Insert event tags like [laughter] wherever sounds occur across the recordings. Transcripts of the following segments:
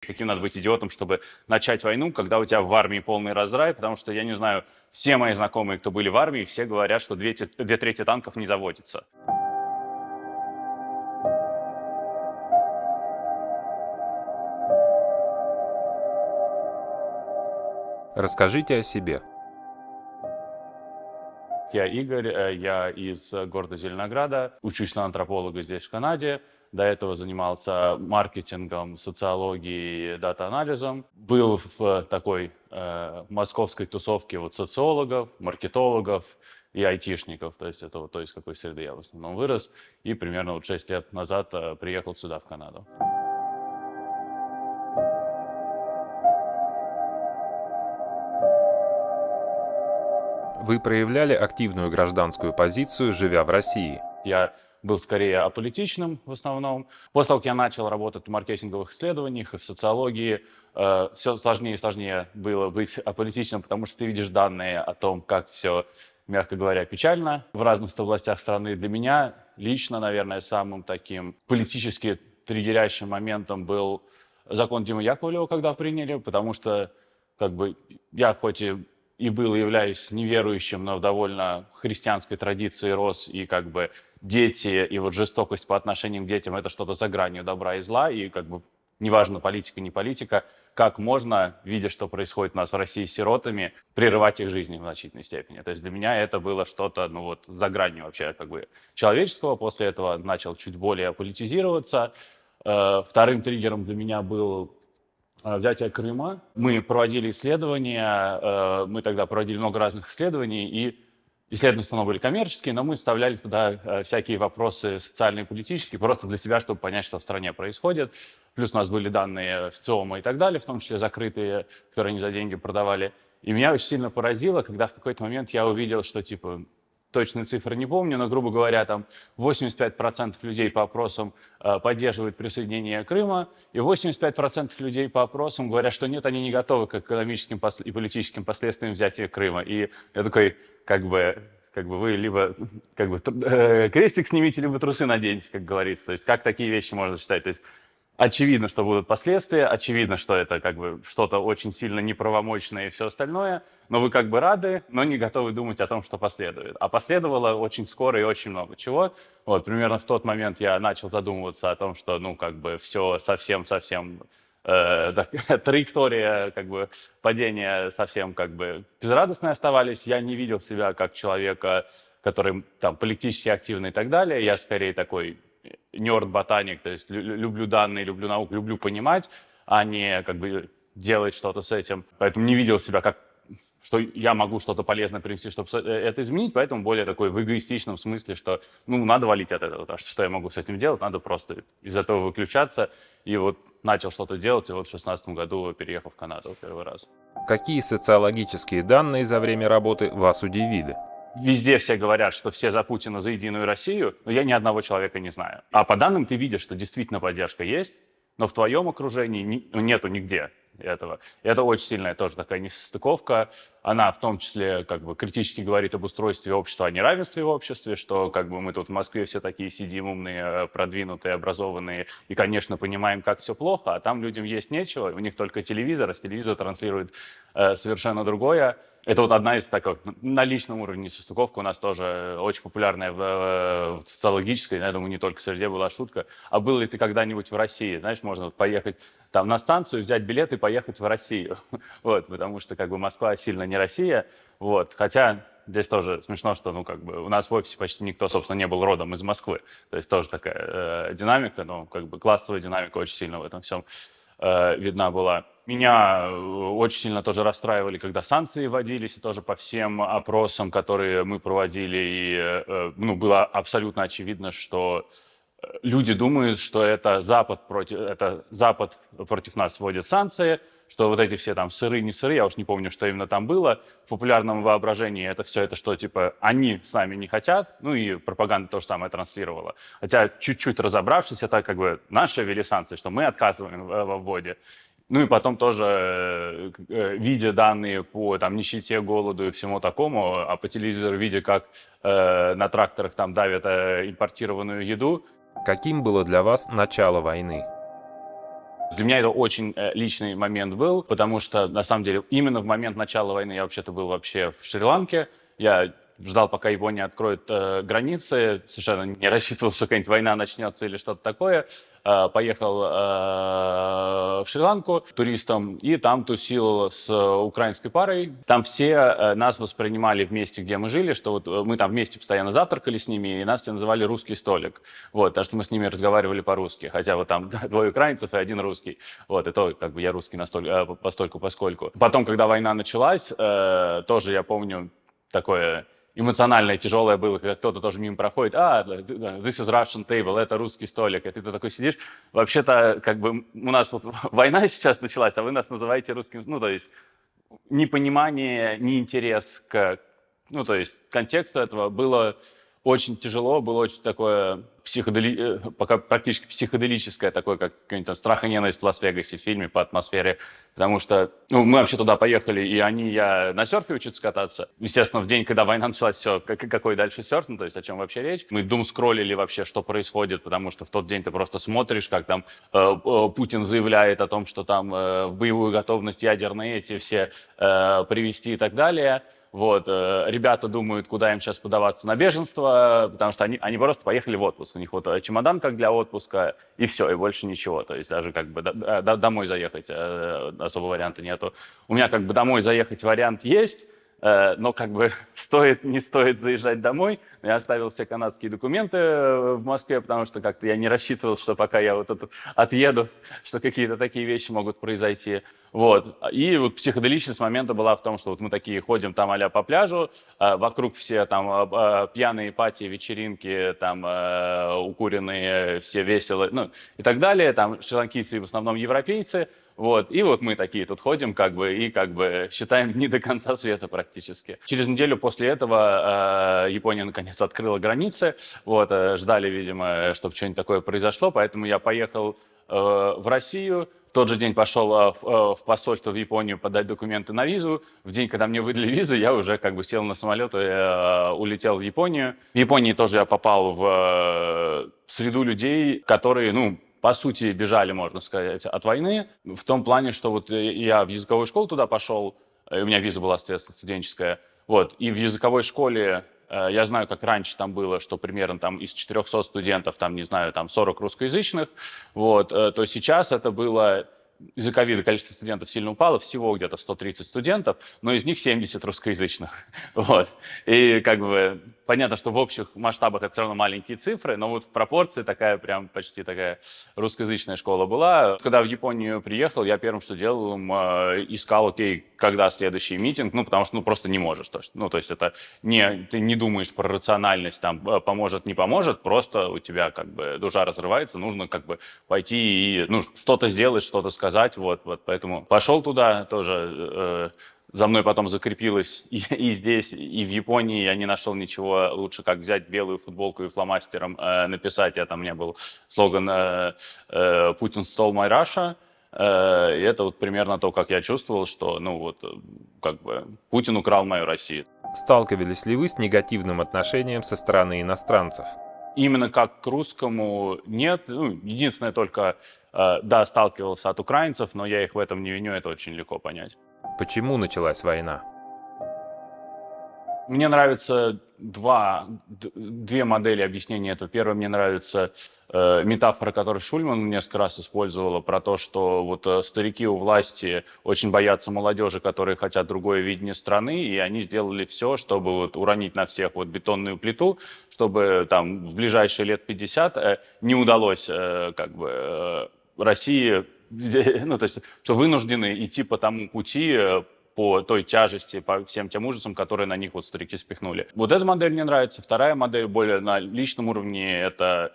Каким надо быть идиотом, чтобы начать войну, когда у тебя в армии полный раздрай, потому что, я не знаю, все мои знакомые, кто были в армии, все говорят, что две, две трети танков не заводится. Расскажите о себе. Я Игорь, э, я из э, города Зеленограда, учусь на антрополога здесь, в Канаде. До этого занимался маркетингом, социологией, дата-анализом. Был в такой э, московской тусовке вот социологов, маркетологов и айтишников. То есть это вот то, из какой среды я в основном вырос. И примерно вот 6 лет назад э, приехал сюда, в Канаду. Вы проявляли активную гражданскую позицию, живя в России. Я был скорее аполитичным в основном. После того, как я начал работать в маркетинговых исследованиях и в социологии, э, все сложнее и сложнее было быть аполитичным, потому что ты видишь данные о том, как все, мягко говоря, печально в разных областях страны. Для меня лично, наверное, самым таким политически триггерящим моментом был закон Димы Яковлева, когда приняли, потому что как бы я хоть и и был, являюсь неверующим, но в довольно христианской традиции рос, и как бы дети, и вот жестокость по отношению к детям, это что-то за гранью добра и зла, и как бы неважно, политика, не политика, как можно, видя, что происходит у нас в России с сиротами, прерывать их жизни в значительной степени. То есть для меня это было что-то, ну вот, за гранью вообще как бы человеческого. После этого начал чуть более политизироваться. Э, вторым триггером для меня был Э, взятия Крыма. Мы проводили исследования, э, мы тогда проводили много разных исследований, и исследования снова были коммерческие, но мы вставляли туда э, всякие вопросы социальные и политические, просто для себя, чтобы понять, что в стране происходит. Плюс у нас были данные в ФЦИОМа и так далее, в том числе закрытые, которые они за деньги продавали. И меня очень сильно поразило, когда в какой-то момент я увидел, что типа точные цифры не помню, но, грубо говоря, там 85% людей по опросам э, поддерживают присоединение Крыма, и 85% людей по опросам говорят, что нет, они не готовы к экономическим и политическим последствиям взятия Крыма. И я такой, как бы, как бы вы либо как бы, э, крестик снимите, либо трусы наденете, как говорится. То есть как такие вещи можно считать? То есть Очевидно, что будут последствия, очевидно, что это как бы что-то очень сильно неправомочное и все остальное, но вы как бы рады, но не готовы думать о том, что последует. А последовало очень скоро и очень много чего. Вот, примерно в тот момент я начал задумываться о том, что, ну, как бы все совсем-совсем э, [laughs] траектория как бы падения совсем как бы безрадостной оставались. Я не видел себя как человека, который там политически активный и так далее. Я скорее такой нерд-ботаник, то есть люблю данные, люблю науку, люблю понимать, а не как бы делать что-то с этим. Поэтому не видел себя как что я могу что-то полезное принести, чтобы э, это изменить, поэтому более такой в эгоистичном смысле, что ну надо валить от этого, что что я могу с этим делать, надо просто из этого выключаться. И вот начал что-то делать, и вот в 2016 году переехал в Канаду первый раз. Какие социологические данные за время работы вас удивили? Везде все говорят, что все за Путина, за Единую Россию, но я ни одного человека не знаю. А по данным ты видишь, что действительно поддержка есть, но в твоем окружении ну, нету нигде этого. И это очень сильная тоже такая несостыковка. Она в том числе как бы критически говорит об устройстве общества, о неравенстве в обществе, что как бы мы тут в Москве все такие сидим умные, э, продвинутые, образованные, и, конечно, понимаем, как все плохо, а там людям есть нечего, у них только телевизор, а телевизор транслирует э, совершенно другое. Это вот одна из таких, на личном уровне состыковка у нас тоже очень популярная в, э, в социологической, я думаю, не только среде была шутка. А был ли ты когда-нибудь в России? Знаешь, можно вот поехать там на станцию, взять билет и поехать поехать в Россию, [laughs] вот, потому что как бы Москва сильно не Россия, вот, хотя здесь тоже смешно, что ну как бы у нас в офисе почти никто, собственно, не был родом из Москвы, то есть тоже такая э, динамика, но как бы классовая динамика очень сильно в этом всем э, видна была. Меня э, очень сильно тоже расстраивали, когда санкции вводились, и тоже по всем опросам, которые мы проводили, и, э, э ну, было абсолютно очевидно, что люди думают, что это Запад против, это Запад против нас вводит санкции, что вот эти все там сыры, не сыры, я уж не помню, что именно там было, в популярном воображении это все это, что типа они с нами не хотят, ну и пропаганда то же самое транслировала. Хотя чуть-чуть разобравшись, это как бы наши ввели санкции, что мы отказываем в вводе. Ну и потом тоже, э, э, видя данные по там, нищете, голоду и всему такому, а по телевизору видя, как э, на тракторах там давят э, импортированную еду, Каким было для вас начало войны? Для меня это очень э, личный момент был, потому что, на самом деле, именно в момент начала войны я вообще-то был вообще в Шри-Ланке. Я ждал, пока его не откроют э, границы, совершенно не [laughs] рассчитывал, что какая-нибудь война начнется или что-то такое. Э, поехал э, в Шри-Ланку туристом и там тусил с украинской парой. Там все э, нас воспринимали вместе, где мы жили, что вот мы там вместе постоянно завтракали с ними, и нас все называли русский столик. Вот, потому что мы с ними разговаривали по-русски, хотя вот там [laughs] двое украинцев и один русский. Вот, и то как бы я русский настолько, постольку, поскольку. Потом, когда война началась, тоже я помню такое эмоциональное, тяжелое было, когда кто-то тоже мимо проходит, а, this is Russian table, это русский столик, и ты такой сидишь, вообще-то, как бы, у нас вот [laughs] война сейчас началась, а вы нас называете русским, ну, то есть, непонимание, неинтерес к, ну, то есть, контексту этого было очень тяжело, было очень такое психодели... Э, пока практически психоделическое, такое как какой-нибудь там «Страх и ненависть» в Лас-Вегасе в фильме по атмосфере, потому что ну, мы вообще туда поехали, и они, я на серфе учиться кататься. Естественно, в день, когда война началась, все, как, какой дальше серф, ну, то есть о чем вообще речь. Мы дум скроллили вообще, что происходит, потому что в тот день ты просто смотришь, как там э, э Путин заявляет о том, что там э, боевую готовность ядерные эти все э, привести и так далее. Вот, э, ребята думают, куда им сейчас подаваться на беженство, потому что они, они просто поехали в отпуск. У них вот э, чемодан как для отпуска, и все, и больше ничего. То есть даже как бы до, до, домой заехать э, особого варианта нету. У меня как бы домой заехать вариант есть, Э, но как бы [laughs] стоит, не стоит заезжать домой. Ну, я оставил все канадские документы э, в Москве, потому что как-то я не рассчитывал, что пока я вот этот отъеду, [laughs] что какие-то такие вещи могут произойти. Вот. И вот психоделичность момента была в том, что вот мы такие ходим там а по пляжу, а вокруг все там а, а, пьяные пати, вечеринки, там э, укуренные, все веселые, ну и так далее. Там шри-ланкийцы в основном европейцы – вот. И вот мы такие тут ходим, как бы, и как бы считаем не до конца света практически. Через неделю после этого э, Япония наконец открыла границы. Вот, э, ждали, видимо, чтобы что-нибудь такое произошло. Поэтому я поехал э, в Россию. В тот же день пошел э, в, э, в посольство в Японию подать документы на визу. В день, когда мне выдали визу, я уже как бы сел на самолет и э, улетел в Японию. В Японии тоже я попал в э, среду людей, которые, ну, по сути, бежали, можно сказать, от войны, в том плане, что вот э, я в языковую школу туда пошел, э, у меня виза была, соответственно, студенческая, вот, и в языковой школе э, я знаю, как раньше там было, что примерно там из 400 студентов, там, не знаю, там 40 русскоязычных, вот, то сейчас это было из-за ковида количество студентов сильно упало, всего где-то 130 студентов, но из них 70 русскоязычных. [laughs] Вот. И как бы Понятно, что в общих масштабах это все равно маленькие цифры, но вот в пропорции такая прям почти такая русскоязычная школа была. Когда в Японию приехал, я первым, что делал, а, искал, окей, когда следующий митинг, ну, потому что, ну, просто не можешь. То есть, ну, то есть это не, ты не думаешь про рациональность, там, а, поможет, не поможет, просто у тебя как бы душа разрывается, нужно как бы пойти и, ну, что-то сделать, что-то сказать, вот, вот, поэтому пошел туда тоже, э, за мной потом закрепилось и, и здесь, и в Японии. Я не нашел ничего лучше, как взять белую футболку и фломастером э, написать. Я там, у меня был слоган э, э «Путин стол my Russia». Э, и это вот примерно то, как я чувствовал, что, ну вот, э, как бы, Путин украл мою Россию. Сталкивались ли вы с негативным отношением со стороны иностранцев? Именно как к русскому нет. Ну, единственное только, э, да, сталкивался от украинцев, но я их в этом не виню, это очень легко понять. Почему началась война? Мне нравятся два, две модели объяснения этого. Первое, мне нравится э, метафора, которую Шульман несколько раз использовала, про то, что вот э, старики у власти очень боятся молодежи, которые хотят другое видение страны, и они сделали все, чтобы вот уронить на всех вот бетонную плиту, чтобы там в ближайшие лет 50 э, не удалось э, как бы э, России [laughs] ну, то есть, что вынуждены идти по тому пути, э, по той тяжести, по всем тем ужасам, которые на них вот старики спихнули. Вот эта модель мне нравится. Вторая модель более на личном уровне — это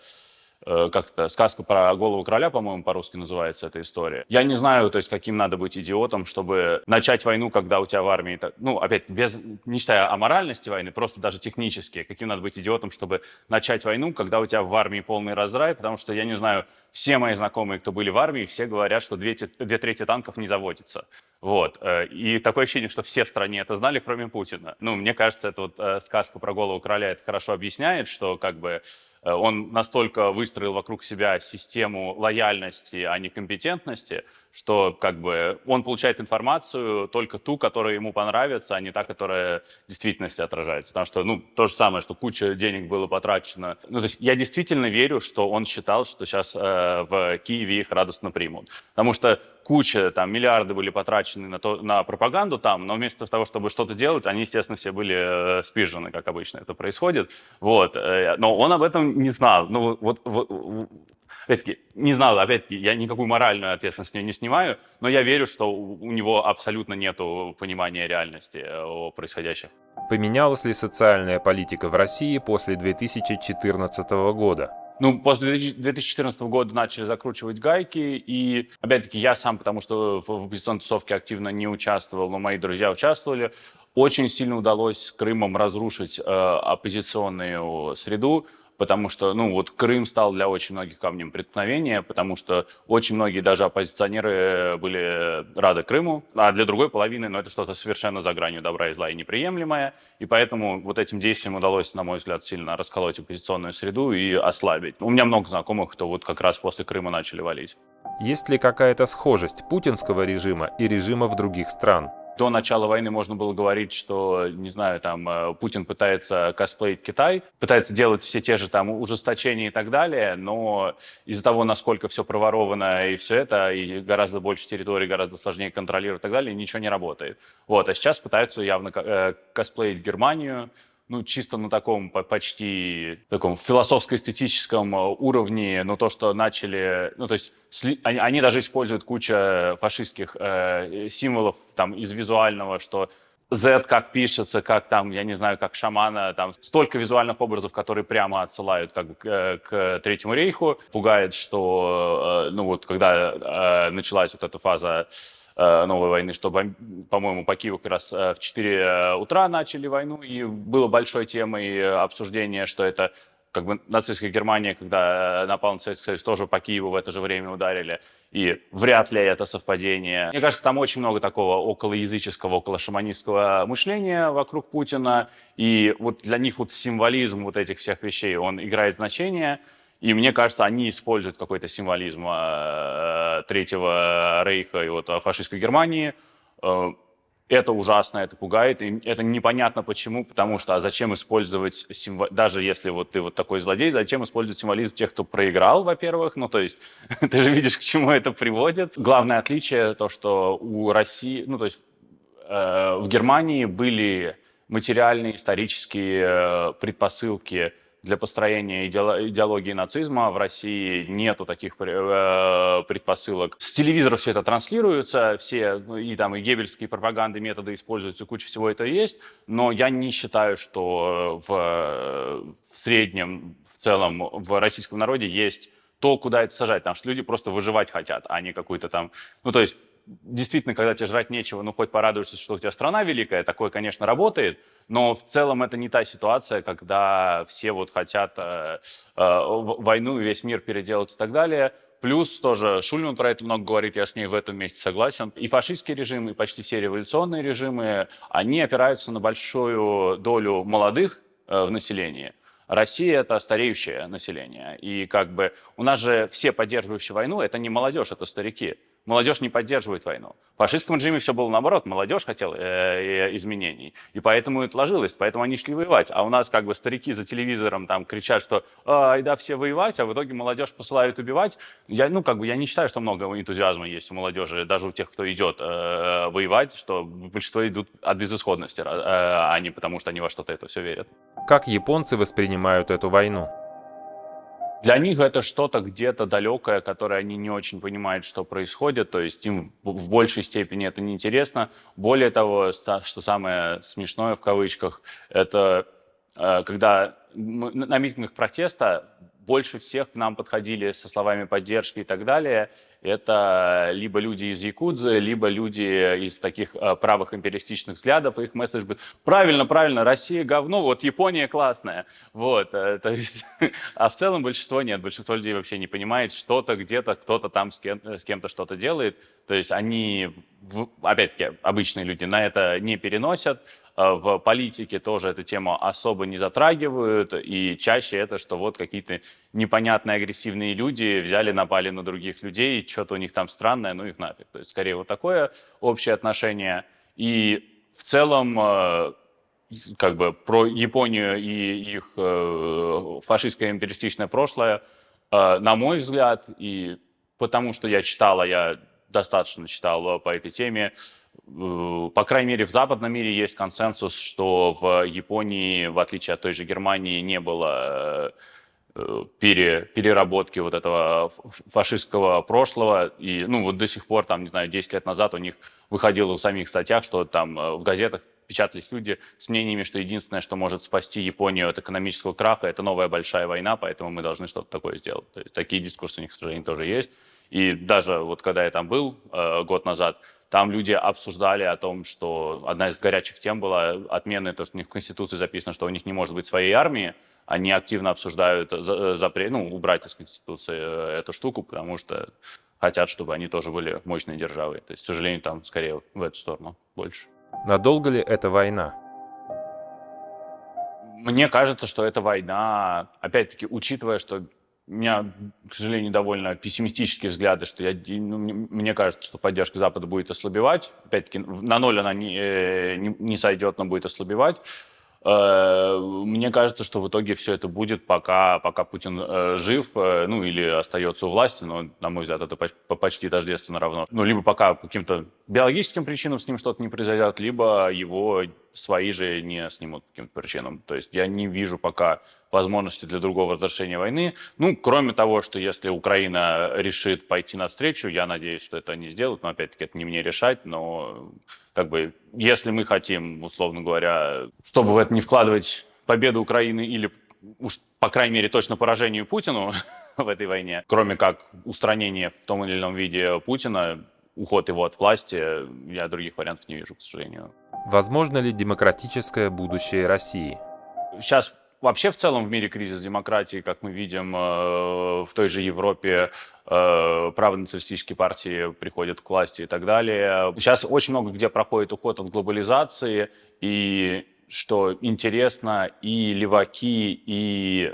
Э, как-то сказка про голову короля, по-моему, по-русски называется эта история. Я не знаю, то есть каким надо быть идиотом, чтобы начать войну, когда у тебя в армии, ну, опять, без, не считая о моральности войны, просто даже технически, каким надо быть идиотом, чтобы начать войну, когда у тебя в армии полный раздрай, потому что, я не знаю, все мои знакомые, кто были в армии, все говорят, что две, две трети танков не заводятся, Вот. Э, и такое ощущение, что все в стране это знали, кроме Путина. Ну, мне кажется, эта вот э, сказка про голову короля это хорошо объясняет, что как бы Э, он настолько выстроил вокруг себя систему лояльности, а не компетентности, что как бы он получает информацию только ту, которая ему понравится, а не та, которая в действительности отражается. Потому что, ну, то же самое, что куча денег было потрачено. Ну, то есть я действительно верю, что он считал, что сейчас э, в Киеве их радостно примут. Потому что куча, там, миллиарды были потрачены на, то, на пропаганду там, но вместо того, чтобы что-то делать, они, естественно, все были э, спижены, как обычно это происходит. Вот. Э, но он об этом не знал. Ну, вот, вот Опять-таки, не знаю, опять-таки, я никакую моральную ответственность не снимаю, но я верю, что у него абсолютно нет понимания реальности э, о происходящем. Поменялась ли социальная политика в России после 2014 года? Ну, после 2014 года начали закручивать гайки, и, опять-таки, я сам, потому что в оппозиционной тусовке активно не участвовал, но мои друзья участвовали, очень сильно удалось с Крымом разрушить э, оппозиционную среду, потому что, ну, вот Крым стал для очень многих камнем преткновения, потому что очень многие даже оппозиционеры э, были рады Крыму, а для другой половины, ну, это что-то совершенно за гранью добра и зла и неприемлемое, и поэтому вот этим действием удалось, на мой взгляд, сильно расколоть оппозиционную среду и ослабить. У меня много знакомых, кто вот как раз после Крыма начали валить. Есть ли какая-то схожесть путинского режима и режима в других стран? До начала войны можно было говорить, что, не знаю, там, э, Путин пытается косплеить Китай, пытается делать все те же там ужесточения и так далее, но из-за того, насколько все проворовано и все это, и гораздо больше территории, гораздо сложнее контролировать и так далее, ничего не работает. Вот, а сейчас пытаются явно э, косплеить Германию, ну, чисто на таком почти таком философско-эстетическом э, уровне, но ну, то, что начали, ну, то есть они, они даже используют куча фашистских э, символов там из визуального, что Z как пишется, как там, я не знаю, как шамана, там столько визуальных образов, которые прямо отсылают как к, э, к Третьему рейху. Пугает, что, э, ну вот, когда э, началась вот эта фаза Э, новой войны, что, по-моему, по Киеву как раз э, в 4 э, утра начали войну, и было большой темой обсуждения, что это как бы нацистская Германия, когда напал на Советский Союз, тоже по Киеву в это же время ударили. И вряд ли это совпадение. Мне кажется, там очень много такого околоязыческого, околошаманистского мышления вокруг Путина. И вот для них вот символизм вот этих всех вещей, он играет значение. И мне кажется, они используют какой-то символизм а, э, Третьего Рейха и вот а, фашистской Германии. Э, это ужасно, это пугает, и это непонятно почему, потому что а зачем использовать, символ... даже если вот ты вот такой злодей, зачем использовать символизм тех, кто проиграл, во-первых, ну то есть [laughs] ты же видишь, к чему это приводит. Главное отличие то, что у России, ну то есть э, в Германии были материальные исторические э, предпосылки для построения идеологии нацизма. В России нету таких э, предпосылок. С телевизора все это транслируется, все ну, и там и гебельские пропаганды, методы используются, куча всего это есть, но я не считаю, что э, в, в среднем, в целом, в российском народе есть то, куда это сажать, потому что люди просто выживать хотят, а не какую-то там... Ну, то есть действительно, когда тебе жрать нечего, ну хоть порадуешься, что у тебя страна великая, такое, конечно, работает, но в целом это не та ситуация, когда все вот хотят э, э, войну и весь мир переделать и так далее. Плюс тоже Шульман про это много говорит, я с ней в этом месте согласен. И фашистские режимы, и почти все революционные режимы, они опираются на большую долю молодых э, в населении. Россия – это стареющее население. И как бы у нас же все поддерживающие войну – это не молодежь, это старики молодежь не поддерживает войну. В фашистском режиме все было наоборот, молодежь хотела э, э, изменений, и поэтому это ложилось, поэтому они шли воевать. А у нас как бы старики за телевизором там кричат, что «Ай, да, все воевать», а в итоге молодежь посылают убивать. Я, ну, как бы, я не считаю, что много энтузиазма есть у молодежи, даже у тех, кто идет э, воевать, что большинство идут от безысходности, э, а не потому, что они во что-то это все верят. Как японцы воспринимают эту войну? Для них это что-то где-то далекое, которое они не очень понимают, что происходит, то есть им в большей степени это неинтересно. Более того, что самое смешное в кавычках, это э, когда на митингах протеста больше всех к нам подходили со словами поддержки и так далее, это либо люди из Якудзы, либо люди из таких э, правых империалистичных взглядов, их месседж будет «Правильно, правильно, Россия говно, вот Япония классная». Вот, э, то есть, [laughs] а в целом большинство нет, большинство людей вообще не понимает, что-то где-то, кто-то там с, кем- с кем-то что-то делает, то есть они, опять-таки, обычные люди на это не переносят, Э, в политике тоже эту тему особо не затрагивают, и чаще это, что вот какие-то непонятные агрессивные люди взяли, напали на других людей, что-то у них там странное, ну их нафиг. То есть скорее вот такое общее отношение. И в целом э, как бы про Японию и их э, фашистское империалистичное прошлое, на мой взгляд, и потому что я читала я достаточно читал по этой теме, Э, по крайней мере, в западном мире есть консенсус, что в Японии, в отличие от той же Германии, не было э, пере, переработки вот этого фашистского прошлого. И, ну, вот до сих пор, там, не знаю, 10 лет назад у них выходило в самих статьях, что там э, в газетах печатались люди с мнениями, что единственное, что может спасти Японию от экономического краха, это новая большая война, поэтому мы должны что-то такое сделать. То есть такие дискурсы у них, к сожалению, тоже есть. И даже вот когда я там был э, год назад, там люди обсуждали о том, что одна из горячих тем была отмена, то, что у них в Конституции записано, что у них не может быть своей армии. Они активно обсуждают э, запрет, ну, убрать из Конституции э, эту штуку, потому что хотят, чтобы они тоже были мощной державой. То есть, к сожалению, там скорее в эту сторону больше. Надолго ли эта война? Мне кажется, что эта война, опять-таки, учитывая, что у меня, к сожалению, довольно пессимистические взгляды, что я, ну, мне кажется, что поддержка Запада будет ослабевать. Опять-таки, на ноль она не, э, не, не сойдет, но будет ослабевать. Э, мне кажется, что в итоге все это будет, пока, пока Путин э, жив, ну или остается у власти, но, на мой взгляд, это почти тождественно равно. Ну, либо пока по каким-то биологическим причинам с ним что-то не произойдет, либо его свои же не снимут по каким-то причинам. То есть я не вижу пока возможности для другого разрешения войны. Ну, кроме того, что если Украина решит пойти навстречу, я надеюсь, что это они сделают, но опять-таки это не мне решать, но как бы если мы хотим, условно говоря, чтобы в это не вкладывать победу Украины или уж, по крайней мере, точно поражение Путину [laughs] в этой войне, кроме как устранение в том или ином виде Путина, уход его от власти, я других вариантов не вижу, к сожалению. Возможно ли демократическое будущее России? Сейчас вообще в целом в мире кризис демократии, как мы видим э, в той же Европе, э, право партии приходят к власти и так далее. Сейчас очень много где проходит уход от глобализации, и что интересно и леваки, и э,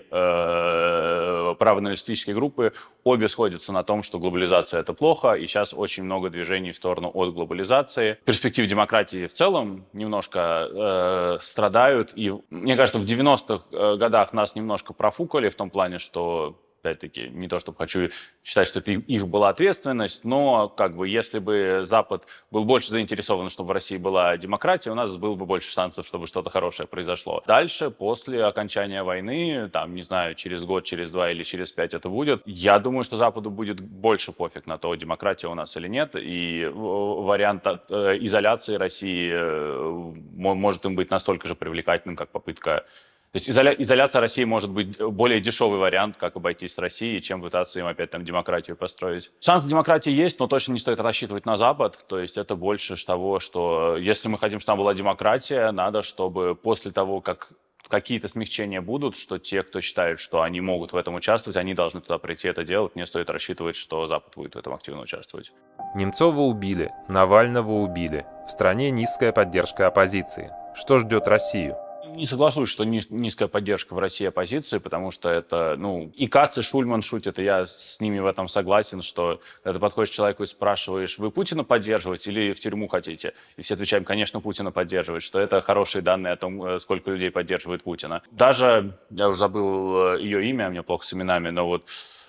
правоаналитические группы обе сходятся на том, что глобализация это плохо, и сейчас очень много движений в сторону от глобализации. Перспектив демократии в целом немножко э, страдают, и мне кажется, в 90-х э, годах нас немножко профукали в том плане, что опять-таки, не то чтобы хочу считать, что это их была ответственность, но как бы если бы Запад был больше заинтересован, чтобы в России была демократия, у нас было бы больше шансов, чтобы что-то хорошее произошло. Дальше, после окончания войны, там, не знаю, через год, через два или через пять это будет, я думаю, что Западу будет больше пофиг на то, демократия у нас или нет, и вариант э, изоляции России э, может им быть настолько же привлекательным, как попытка то есть изоля... изоляция России может быть более дешевый вариант, как обойтись с Россией, чем пытаться им опять там демократию построить. Шанс демократии есть, но точно не стоит рассчитывать на Запад. То есть это больше того, что если мы хотим, чтобы там была демократия, надо, чтобы после того, как какие-то смягчения будут, что те, кто считают, что они могут в этом участвовать, они должны туда прийти это делать. Не стоит рассчитывать, что Запад будет в этом активно участвовать. Немцова убили, Навального убили. В стране низкая поддержка оппозиции. Что ждет Россию? не соглашусь, что низкая поддержка в России оппозиции, потому что это, ну, и Кац, и Шульман шутят, и я с ними в этом согласен, что это подходишь к человеку и спрашиваешь, вы Путина поддерживаете или в тюрьму хотите? И все отвечаем, конечно, Путина поддерживать, что это хорошие данные о том, э, сколько людей поддерживает Путина. Даже, я уже забыл э, ее имя, мне плохо с именами, но вот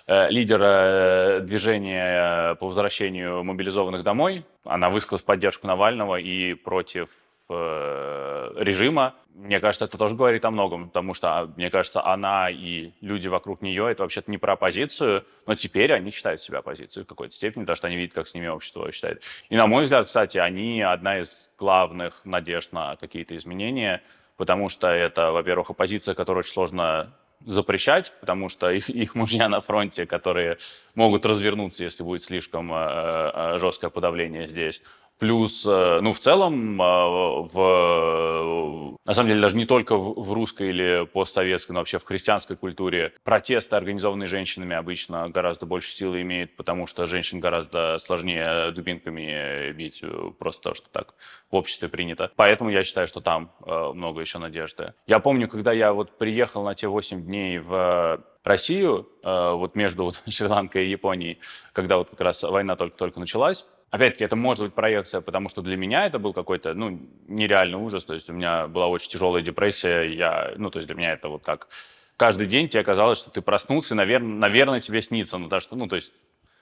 э, лидера движения по возвращению мобилизованных домой. Она высказала в поддержку Навального и против режима мне кажется, это тоже говорит о многом, потому что, а, мне кажется, она и люди вокруг нее, это вообще-то не про оппозицию, но теперь они считают себя оппозицией в какой-то степени, потому что они видят, как с ними общество считает. И, на мой взгляд, кстати, они одна из главных надежд на какие-то изменения, потому что это, во-первых, оппозиция, которую очень сложно запрещать, потому что их, их мужья на фронте, которые могут развернуться, если будет слишком э, э жесткое подавление здесь. Плюс, э, ну, в целом, а, в, на самом деле, даже не только в русской или постсоветской, но вообще в христианской культуре протесты, организованные женщинами, обычно гораздо больше силы имеют, потому что женщин гораздо сложнее дубинками бить, э, просто то, что так в обществе принято. Поэтому я считаю, что там э, много еще надежды. Я помню, когда я вот приехал на те 8 дней в Россию, вот между вот [laughs] Шри-Ланкой и Японией, когда вот как раз война только-только началась, Опять-таки, это может быть проекция, потому что для меня это был какой-то, ну, нереальный ужас. То есть у меня была очень тяжелая депрессия. Я, ну, то есть для меня это вот как каждый день тебе казалось, что ты проснулся, наверное, наверное тебе снится. Ну, да, что, ну, то есть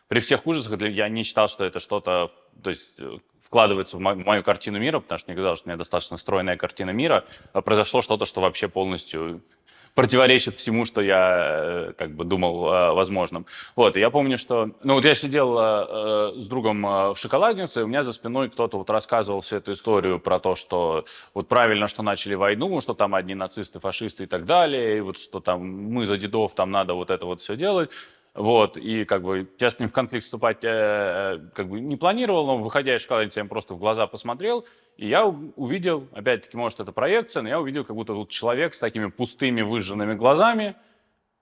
при всех ужасах я не считал, что это что-то, то есть э, вкладывается в мою, мою картину мира, потому что мне казалось, что у меня достаточно стройная картина мира, а произошло что-то, что вообще полностью противоречит всему, что я э, как бы думал э, возможным. Вот, и я помню, что... Ну, вот я сидел э, с другом в шоколаднице, и у меня за спиной кто-то вот рассказывал всю эту историю про то, что вот правильно, что начали войну, что там одни нацисты, фашисты и так далее, и вот что там мы за дедов, там надо вот это вот все делать. Вот, и как бы я с ним в конфликт вступать э, как бы не планировал, но выходя из школы, я просто в глаза посмотрел, и я увидел, опять-таки, может, это проекция, но я увидел как будто вот человек с такими пустыми выжженными глазами,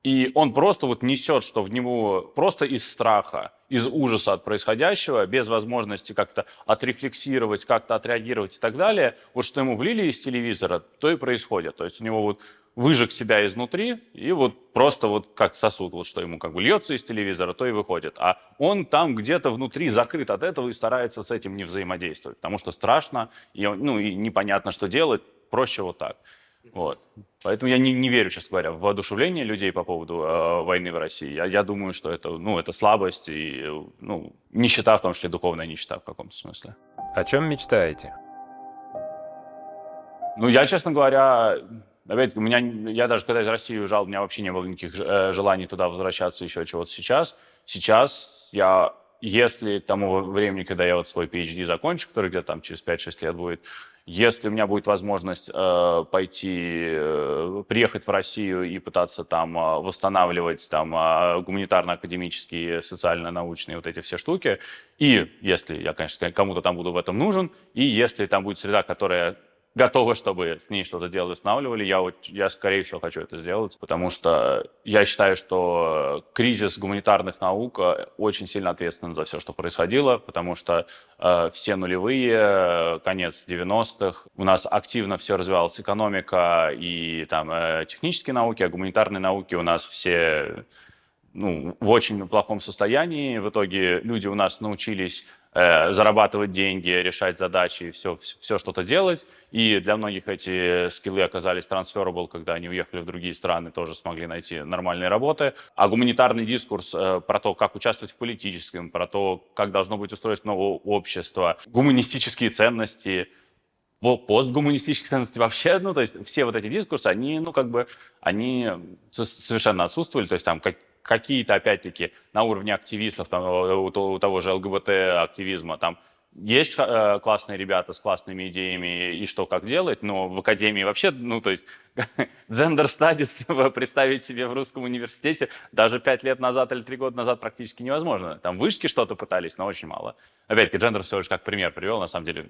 и он просто вот несет, что в него просто из страха, из ужаса от происходящего, без возможности как-то отрефлексировать, как-то отреагировать и так далее, вот что ему влили из телевизора, то и происходит. То есть у него вот выжег себя изнутри, и вот просто вот как сосуд, вот что ему как бы льется из телевизора, то и выходит. А он там где-то внутри закрыт от этого и старается с этим не взаимодействовать, потому что страшно, и, ну, и непонятно, что делать, проще вот так. Вот. Поэтому я не, не верю, честно говоря, в воодушевление людей по поводу э, войны в России. Я, я думаю, что это, ну, это слабость и ну, нищета, в том числе духовная нищета в каком-то смысле. О чем мечтаете? Ну, я, честно говоря, Опять у меня, я даже когда из России уезжал, у меня вообще не было никаких э, желаний туда возвращаться, еще чего-то сейчас. Сейчас я, если к тому времени, когда я вот свой PhD закончу, который где-то там через 5-6 лет будет, если у меня будет возможность э, пойти, э, приехать в Россию и пытаться там э, восстанавливать там э, гуманитарно-академические, социально-научные вот эти все штуки, и если я, конечно, кому-то там буду в этом нужен, и если там будет среда, которая готовы, чтобы с ней что-то делали, устанавливали. Я, вот, я, скорее всего, хочу это сделать, потому что я считаю, что кризис гуманитарных наук э, очень сильно ответственен за все, что происходило, потому что э, все нулевые, э, конец 90-х, у нас активно все развивалось экономика и там э, технические науки, а гуманитарные науки у нас все ну, в очень плохом состоянии. В итоге люди у нас научились Э, зарабатывать деньги, решать задачи и все, все что-то делать. И для многих эти скиллы оказались transferable, когда они уехали в другие страны, тоже смогли найти нормальные работы. А гуманитарный дискурс э, про то, как участвовать в политическом, про то, как должно быть устроено общество, гуманистические ценности, постгуманистических ценности вообще, ну, то есть все вот эти дискурсы, они, ну, как бы, они совершенно отсутствовали, то есть там как, какие-то, опять-таки, на уровне активистов, там, у, того же ЛГБТ-активизма, там, есть э, классные ребята с классными идеями и что как делать, но в академии вообще, ну то есть [laughs] gender studies [laughs] представить себе в русском университете даже пять лет назад или три года назад практически невозможно. Там вышки что-то пытались, но очень мало. Опять-таки, гендер всего лишь как пример привел, на самом деле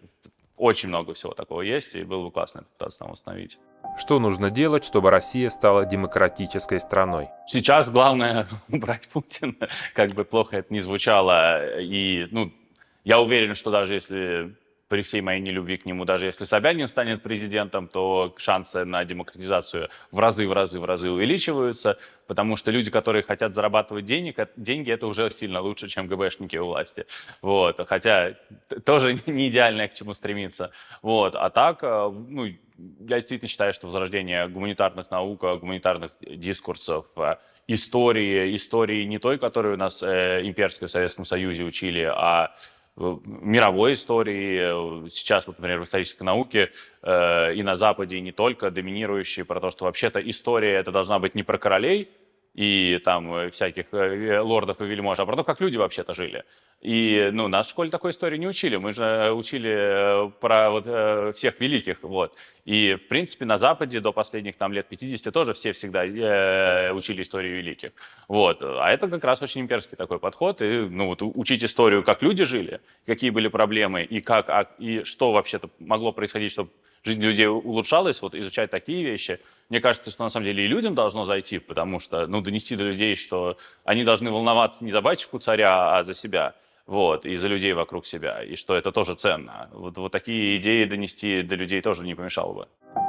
очень много всего такого есть, и было бы классно пытаться там установить. Что нужно делать, чтобы Россия стала демократической страной? Сейчас главное [laughs] убрать Путина, как бы плохо это не звучало, и ну, я уверен, что даже если при всей моей нелюбви к нему, даже если Собянин станет президентом, то шансы на демократизацию в разы, в разы, в разы увеличиваются, потому что люди, которые хотят зарабатывать денег, э, деньги, это уже сильно лучше, чем ГБшники у власти. Вот. Хотя тоже [laughs] не идеальное к чему стремиться. Вот. А так, э, ну, я действительно считаю, что возрождение гуманитарных наук, гуманитарных дискурсов, э, истории, истории не той, которую у нас э, имперской в Советском Союзе учили, а мировой истории, э, сейчас, вот, например, в исторической науке э, и на Западе, и не только, доминирующие про то, что вообще-то история это должна быть не про королей, и там э, всяких э, э, лордов и вельмож, а про то, как люди вообще-то жили. И, ну, нас в школе такой истории не учили. Мы же учили про вот всех великих, вот. И, в принципе, на Западе до последних там лет 50 тоже все всегда учили историю великих. Вот. А это как раз очень имперский такой подход. И, ну, вот учить историю, как люди жили, какие были проблемы и как, а, и что вообще-то могло происходить, чтобы жизнь людей улучшалась, вот изучать такие вещи – мне кажется, что на самом деле и людям должно зайти, потому что, ну, донести до людей, что они должны волноваться не за батюшку царя, а за себя, вот, и за людей вокруг себя, и что это тоже ценно. Вот, вот такие идеи донести до людей тоже не помешало бы.